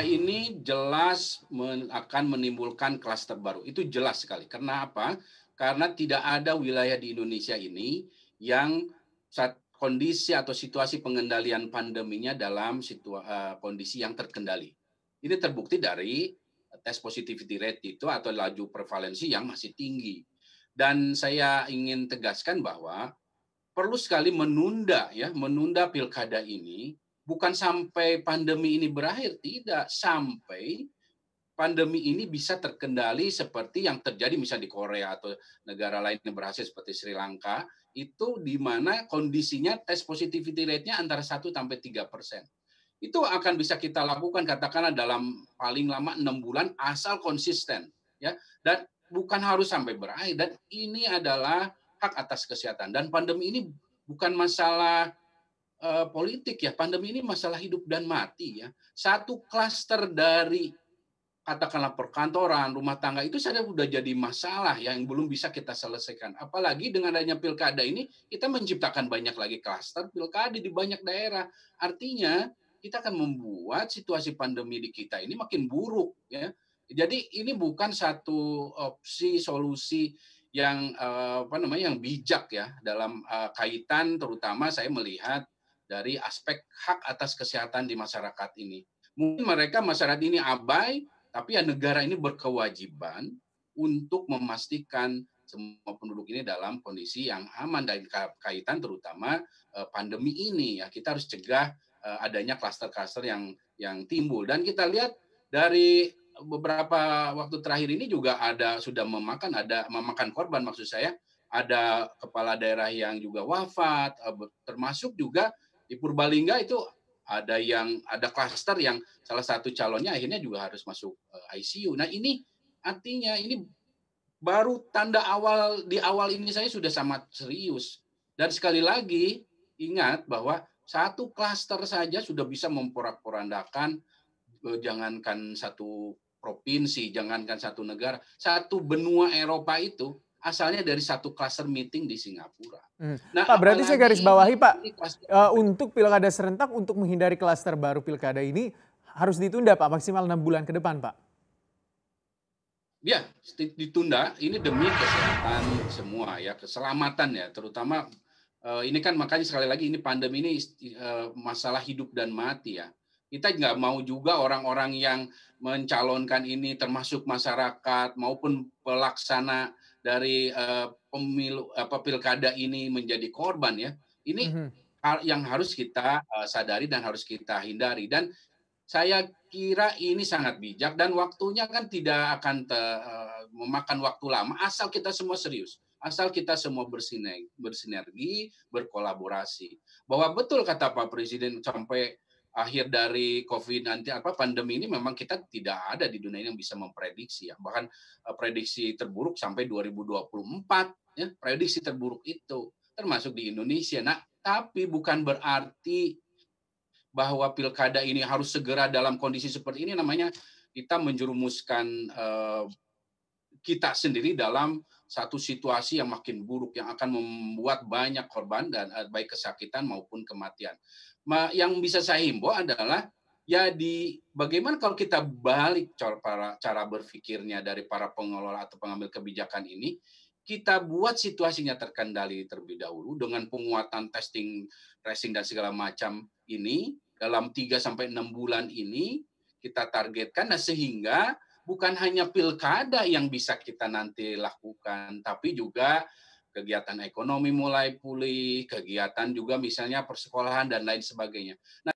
ini jelas men, akan menimbulkan klaster baru. Itu jelas sekali. Karena apa? Karena tidak ada wilayah di Indonesia ini yang saat kondisi atau situasi pengendalian pandeminya dalam situa, uh, kondisi yang terkendali. Ini terbukti dari tes positivity rate itu atau laju prevalensi yang masih tinggi. Dan saya ingin tegaskan bahwa perlu sekali menunda ya, menunda pilkada ini bukan sampai pandemi ini berakhir, tidak sampai pandemi ini bisa terkendali seperti yang terjadi misalnya di Korea atau negara lain yang berhasil seperti Sri Lanka, itu di mana kondisinya tes positivity rate-nya antara 1 sampai 3 persen. Itu akan bisa kita lakukan katakanlah dalam paling lama enam bulan asal konsisten ya dan bukan harus sampai berakhir dan ini adalah hak atas kesehatan dan pandemi ini bukan masalah Eh, politik ya. Pandemi ini masalah hidup dan mati ya. Satu klaster dari katakanlah perkantoran, rumah tangga itu saja sudah jadi masalah yang belum bisa kita selesaikan. Apalagi dengan adanya pilkada ini, kita menciptakan banyak lagi klaster pilkada di banyak daerah. Artinya kita akan membuat situasi pandemi di kita ini makin buruk. Ya. Jadi ini bukan satu opsi solusi yang eh, apa namanya yang bijak ya dalam eh, kaitan terutama saya melihat dari aspek hak atas kesehatan di masyarakat ini. Mungkin mereka masyarakat ini abai, tapi ya negara ini berkewajiban untuk memastikan semua penduduk ini dalam kondisi yang aman dan kaitan terutama eh, pandemi ini ya kita harus cegah eh, adanya kluster-kluster yang yang timbul dan kita lihat dari beberapa waktu terakhir ini juga ada sudah memakan ada memakan korban maksud saya ada kepala daerah yang juga wafat eh, termasuk juga di Purbalingga itu ada yang ada klaster yang salah satu calonnya akhirnya juga harus masuk eh, ICU. Nah, ini artinya ini baru tanda awal di awal ini saya sudah sangat serius. Dan sekali lagi ingat bahwa satu klaster saja sudah bisa memporak-porandakan eh, jangankan satu provinsi, jangankan satu negara, satu benua Eropa itu asalnya dari satu kluster meeting di Singapura. Hmm. Nah, Pak, berarti saya garis bawahi Pak, uh, untuk pilkada serentak untuk menghindari kluster baru pilkada ini harus ditunda Pak maksimal enam bulan ke depan Pak. Ya, ditunda. Ini demi kesehatan semua ya, keselamatan ya, terutama uh, ini kan makanya sekali lagi ini pandemi ini uh, masalah hidup dan mati ya kita nggak mau juga orang-orang yang mencalonkan ini termasuk masyarakat maupun pelaksana dari uh, pemilu apa pilkada ini menjadi korban ya ini mm -hmm. yang harus kita uh, sadari dan harus kita hindari dan saya kira ini sangat bijak dan waktunya kan tidak akan te, uh, memakan waktu lama asal kita semua serius asal kita semua bersinergi, bersinergi berkolaborasi bahwa betul kata Pak Presiden sampai akhir dari COVID nanti apa pandemi ini memang kita tidak ada di dunia ini yang bisa memprediksi ya. Bahkan eh, prediksi terburuk sampai 2024 ya, prediksi terburuk itu termasuk di Indonesia. Nah, tapi bukan berarti bahwa pilkada ini harus segera dalam kondisi seperti ini namanya kita menjerumuskan eh, kita sendiri dalam satu situasi yang makin buruk yang akan membuat banyak korban dan eh, baik kesakitan maupun kematian. Yang bisa saya himbau adalah ya di bagaimana kalau kita balik cara berfikirnya berpikirnya dari para pengelola atau pengambil kebijakan ini kita buat situasinya terkendali terlebih dahulu dengan penguatan testing tracing dan segala macam ini dalam 3 sampai 6 bulan ini kita targetkan nah sehingga bukan hanya pilkada yang bisa kita nanti lakukan, tapi juga kegiatan ekonomi mulai pulih, kegiatan juga misalnya persekolahan dan lain sebagainya. Nah,